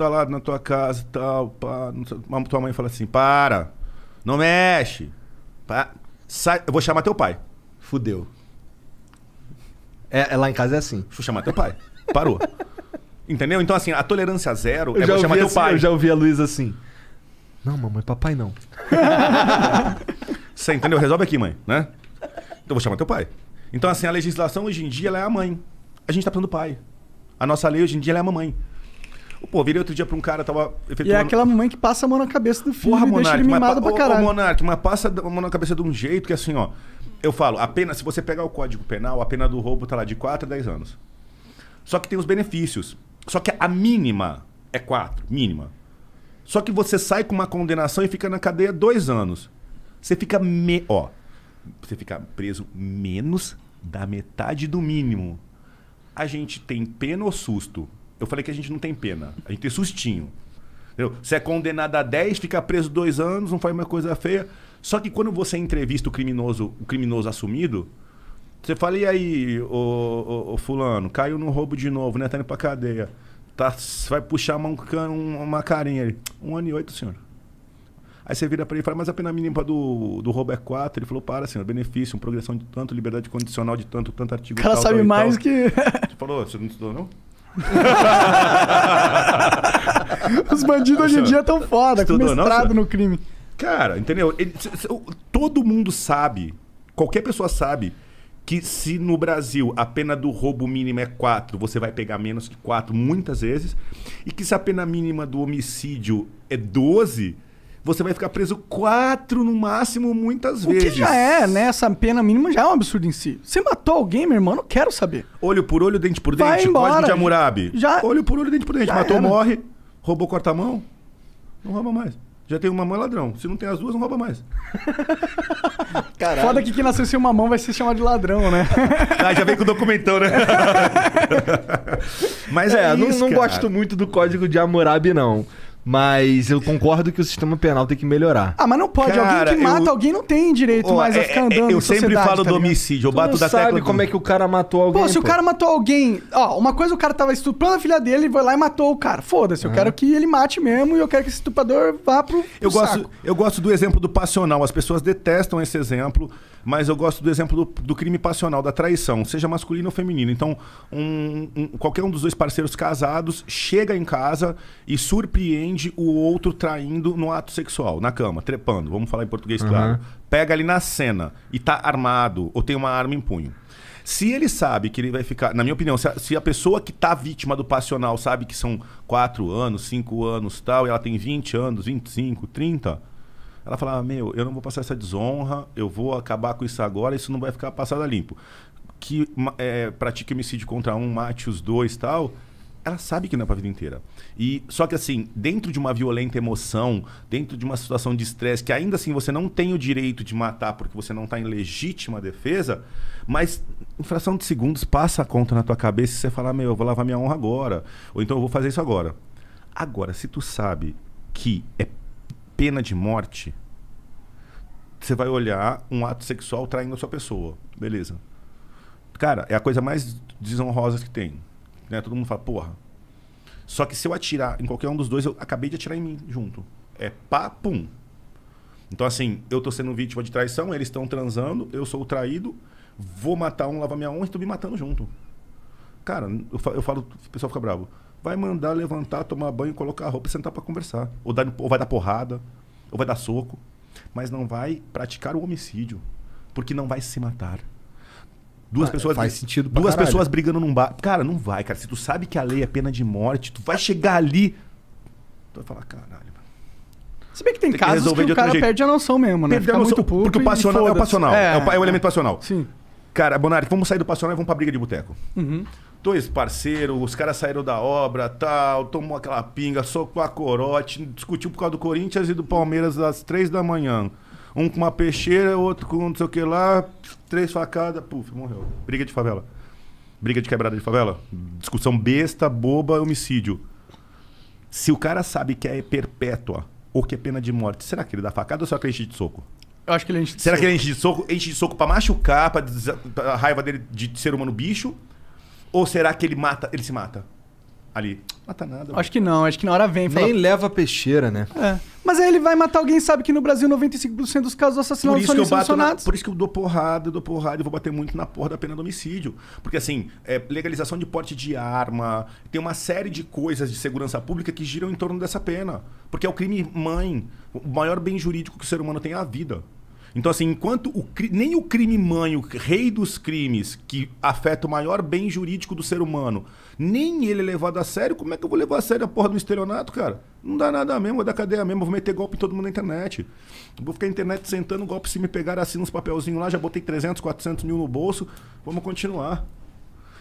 tá lá na tua casa e tal, pá. Não, tua mãe fala assim: para, não mexe. Pá, sai, eu vou chamar teu pai. Fudeu. É, é, lá em casa é assim. Deixa eu chamar teu pai. Parou. Entendeu? Então, assim, a tolerância zero eu é já chamar teu assim, pai. Eu já ouvi a Luísa assim. Não, mamãe, papai não. Você entendeu? Resolve aqui, mãe, né? Então vou chamar teu pai. Então, assim, a legislação hoje em dia ela é a mãe. A gente tá precisando do pai. A nossa lei hoje em dia é a mamãe. Pô, virei outro dia pra um cara, tava efetuando... E é aquela mãe que passa a mão na cabeça do filho Porra, e Monark, deixa ele mimado mas, pra caralho. Ô, mas passa a mão na cabeça de um jeito que assim, ó... Eu falo, a pena, se você pegar o Código Penal, a pena do roubo tá lá de 4 a 10 anos. Só que tem os benefícios. Só que a mínima é 4, mínima. Só que você sai com uma condenação e fica na cadeia dois anos. Você fica me... ó, você fica preso menos da metade do mínimo. A gente tem pena ou susto eu falei que a gente não tem pena, a gente tem sustinho. Entendeu? Você é condenado a 10, fica preso dois anos, não faz uma coisa feia. Só que quando você entrevista o criminoso, o criminoso assumido, você fala, e aí, ô, ô, ô fulano, caiu no roubo de novo, né? Tá indo pra cadeia. Tá, vai puxar uma, uma carinha ali. Um ano e oito, senhor. Aí você vira para ele e fala, mas a pena mínima do, do roubo é quatro. Ele falou, para, senhor, benefício, progressão de tanto, liberdade condicional de tanto, tanto artigo. O cara tal, sabe tal, mais tal. que. Você falou, você não estudou, não? Os bandidos hoje em dia estão foda, Estudou, com mestrado não, no crime. Cara, entendeu? Ele, todo mundo sabe, qualquer pessoa sabe, que se no Brasil a pena do roubo mínima é 4, você vai pegar menos que 4 muitas vezes, e que se a pena mínima do homicídio é 12, você vai ficar preso quatro no máximo, muitas o vezes. Que já é, né? Essa pena mínima já é um absurdo em si. Você matou alguém, meu irmão, não quero saber. Olho por olho, dente por vai dente, embora, código de Hammurabi. Já... Olho por olho, dente por dente. Matou, era. morre, roubou corta-mão, não rouba mais. Já tem uma mão é ladrão. Se não tem as duas, não rouba mais. Caralho. Foda que quem nasceu sem uma mão vai ser chamado de ladrão, né? ah, já vem com o documentão, né? Mas é, é, é isso, não, não gosto muito do código de Hammurabi, não. Mas eu concordo que o sistema penal tem que melhorar. Ah, mas não pode. Cara, alguém que mata eu... alguém não tem direito oh, mais a é, ficar é, andando. É, é, eu sempre falo tá do homicídio. Eu tu bato não da sabe tecla. como é que o cara matou alguém. Pô, se pô. o cara matou alguém. Ó, uma coisa o cara tava estuprando a filha dele e foi lá e matou o cara. Foda-se. Eu ah. quero que ele mate mesmo e eu quero que esse estuprador vá pro. pro eu, saco. Gosto, eu gosto do exemplo do passional. As pessoas detestam esse exemplo, mas eu gosto do exemplo do, do crime passional, da traição, seja masculino ou feminino. Então, um, um, qualquer um dos dois parceiros casados chega em casa e surpreende entende o outro traindo no ato sexual, na cama, trepando, vamos falar em português uhum. claro. Pega ali na cena e tá armado ou tem uma arma em punho. Se ele sabe que ele vai ficar, na minha opinião, se a, se a pessoa que tá vítima do passional sabe que são 4 anos, 5 anos tal, e ela tem 20 anos, 25, 30, ela fala: ah, Meu, eu não vou passar essa desonra, eu vou acabar com isso agora, isso não vai ficar passado a limpo. Que é, pratique homicídio contra um, mate os dois tal ela sabe que não é pra vida inteira. E só que assim, dentro de uma violenta emoção, dentro de uma situação de estresse que ainda assim você não tem o direito de matar porque você não tá em legítima defesa, mas em fração de segundos passa a conta na tua cabeça e você fala: "Meu, eu vou lavar minha honra agora", ou então eu vou fazer isso agora. Agora, se tu sabe que é pena de morte, você vai olhar um ato sexual traindo a sua pessoa. Beleza. Cara, é a coisa mais desonrosa que tem. Né? Todo mundo fala, porra. Só que se eu atirar em qualquer um dos dois, eu acabei de atirar em mim junto. É pá, pum. Então, assim, eu tô sendo vítima de traição, eles estão transando, eu sou o traído, vou matar um, lavar minha honra e tô me matando junto. Cara, eu falo, eu falo o pessoal fica bravo. Vai mandar levantar, tomar banho, colocar a roupa e sentar para conversar. Ou, ou vai dar porrada, ou vai dar soco. Mas não vai praticar o homicídio, porque não vai se matar. Duas ah, pessoas. Faz sentido pra Duas caralho. pessoas brigando num bar. Cara, não vai, cara. Se tu sabe que a lei é pena de morte, tu vai chegar ali. Tu vai falar, caralho. Se bem que tem, tem casos que, que o cara jeito. perde a noção mesmo, né? Perde a noção, porque o passional é o passional. É, é, é, o, elemento passional. Sim. Cara, Bonari, vamos sair do passional e vamos pra briga de boteco. Uhum. Dois parceiros, os caras saíram da obra, tal, tomou aquela pinga, socou a corote, discutiu por causa do Corinthians e do Palmeiras às três da manhã. Um com uma peixeira, outro com não sei o que lá, três facadas, puf, morreu. Briga de favela. Briga de quebrada de favela. Discussão besta, boba, homicídio. Se o cara sabe que é perpétua ou que é pena de morte, será que ele dá facada ou será que ele enche de soco? Eu acho que ele enche de Será soco. que ele enche de soco? Enche de soco pra machucar, pra, pra raiva dele de ser humano bicho? Ou será que ele mata, ele se mata? Ali. Mata nada. Acho mano. que não, acho que na hora vem. Nem leva peixeira, né? É. Mas aí ele vai matar alguém sabe que no Brasil 95% dos casos assassinados são sancionados. por isso que eu dou porrada, eu dou porrada e vou bater muito na porra da pena do homicídio. Porque assim, é, legalização de porte de arma, tem uma série de coisas de segurança pública que giram em torno dessa pena. Porque é o crime mãe, o maior bem jurídico que o ser humano tem é a vida. Então, assim, enquanto o, nem o crime mãe, o rei dos crimes, que afeta o maior bem jurídico do ser humano, nem ele é levado a sério, como é que eu vou levar a sério a porra do estelionato, cara? Não dá nada mesmo, vou dar cadeia mesmo, vou meter golpe em todo mundo na internet. Vou ficar na internet sentando golpe se me pegar assim nos papelzinhos lá, já botei 300, 400 mil no bolso, vamos continuar.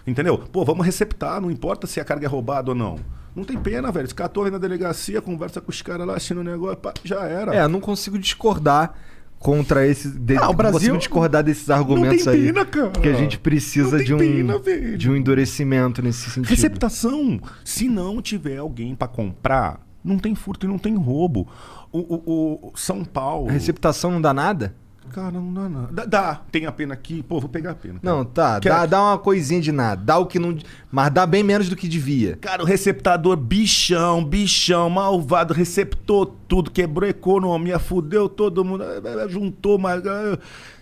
Entendeu? Pô, vamos receptar, não importa se a carga é roubada ou não. Não tem pena, velho. Escatou na delegacia, conversa com os caras lá, assina o um negócio, pá, já era. É, não consigo discordar contra esses, De, ah, o Brasil discordar desses argumentos não tem pena, aí. Cara. Porque a gente precisa de um pena, de um endurecimento nesse sentido. Receptação. Se não tiver alguém para comprar, não tem furto e não tem roubo. O, o, o São Paulo. A receptação não dá nada? Cara, não dá nada. Dá, tem a pena aqui, pô, vou pegar a pena. Cara. Não, tá, dá, dá uma coisinha de nada. Dá o que não. Mas dá bem menos do que devia. Cara, o receptador, bichão, bichão, malvado, receptou tudo, quebrou economia, fudeu todo mundo, eh, eh, eh, juntou, mas.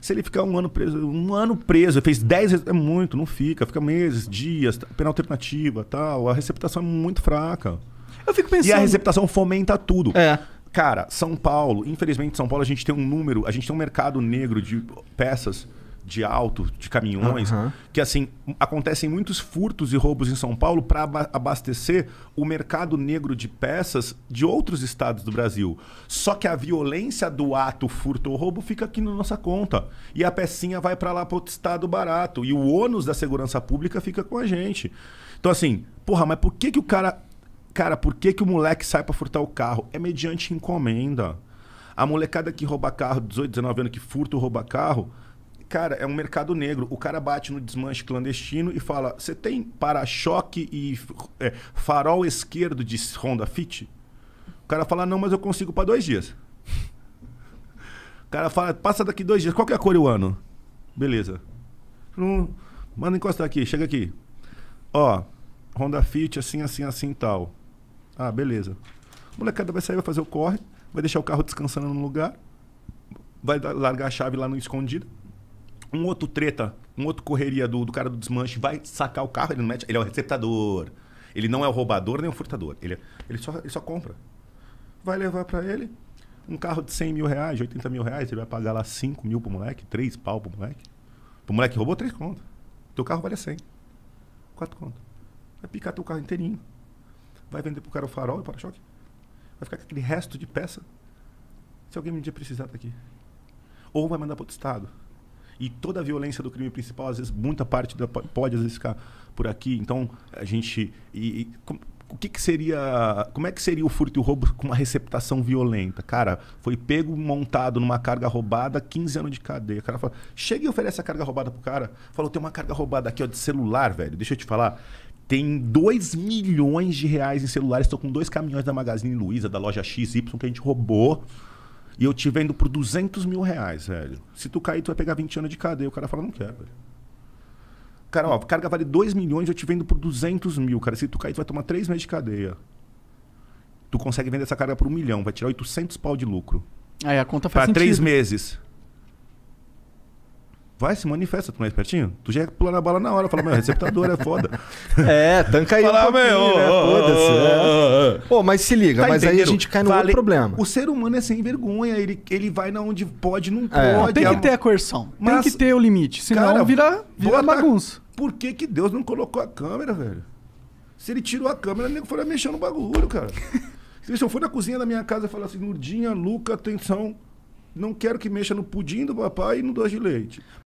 Se ele ficar um ano preso, um ano preso, fez 10. É muito, não fica, fica meses, dias, tá, pena alternativa tal. A receptação é muito fraca. Eu fico pensando. E a receptação fomenta tudo. É. Cara, São Paulo, infelizmente, São Paulo, a gente tem um número, a gente tem um mercado negro de peças de alto, de caminhões, uhum. que assim, acontecem muitos furtos e roubos em São Paulo para abastecer o mercado negro de peças de outros estados do Brasil. Só que a violência do ato furto ou roubo fica aqui na nossa conta. E a pecinha vai para lá para outro estado barato. E o ônus da segurança pública fica com a gente. Então assim, porra, mas por que, que o cara Cara, por que, que o moleque sai para furtar o carro? É mediante encomenda. A molecada que rouba carro, 18, 19 anos, que furta ou rouba carro, cara, é um mercado negro. O cara bate no desmanche clandestino e fala: Você tem para-choque e é, farol esquerdo de Honda Fit? O cara fala: Não, mas eu consigo para dois dias. O cara fala: Passa daqui dois dias. Qual que é a cor e o ano? Beleza. Hum, manda encostar aqui, chega aqui. Ó, Honda Fit, assim, assim, assim tal. Ah, beleza. O molecada vai sair, vai fazer o corre, vai deixar o carro descansando no lugar, vai largar a chave lá no escondido. Um outro treta, um outro correria do, do cara do desmanche vai sacar o carro, ele não mete, ele é o receptador. Ele não é o roubador nem o furtador. Ele, é, ele, só, ele só compra. Vai levar para ele um carro de 100 mil reais, 80 mil reais, ele vai pagar lá 5 mil pro moleque, 3 pau pro moleque. O moleque roubou 3 contas. Teu carro vale 100. 4 contas. Vai picar teu carro inteirinho. Vai vender pro cara o farol e o para-choque? Vai ficar com aquele resto de peça? Se alguém um dia precisar, daqui tá aqui. Ou vai mandar para outro estado. E toda a violência do crime principal, às vezes, muita parte da, pode, às vezes, ficar por aqui. Então, a gente. E, e, com, o que, que, seria. Como é que seria o furto e o roubo com uma receptação violenta? Cara, foi pego montado numa carga roubada, 15 anos de cadeia. O cara fala, chega e oferece a carga roubada pro cara. Falou, tem uma carga roubada aqui, ó, de celular, velho. Deixa eu te falar. Tem 2 milhões de reais em celulares. Estou com dois caminhões da Magazine Luiza, da loja XY, que a gente roubou. E eu te vendo por 200 mil reais, velho. Se tu cair, tu vai pegar 20 anos de cadeia. O cara fala, não quero, velho. Cara, ó, carga vale 2 milhões, eu te vendo por 200 mil, cara. Se tu cair, tu vai tomar 3 meses de cadeia. Tu consegue vender essa carga por 1 milhão, vai tirar 800 pau de lucro. Aí a conta faz pra sentido. Pra 3 meses. Vai, se manifesta, tu não é espertinho? Tu já ia é pular na bala na hora, fala, meu, receptador é foda. É, tanca aí fala, um meu, né? Foda-se. Oh, oh, mas se liga, tá mas entendendo? aí a gente cai no vale... outro problema. O ser humano é sem vergonha, ele, ele vai na onde pode, não é. pode. Tem que ter a coerção, mas, tem que ter o limite, senão cara, vira, vira bagunça. Por que, que Deus não colocou a câmera, velho? Se ele tirou a câmera, o nego foi mexendo no bagulho, cara. se eu for na cozinha da minha casa e falar assim, Nurdinha, Luca, atenção, não quero que mexa no pudim do papai e no doce de leite.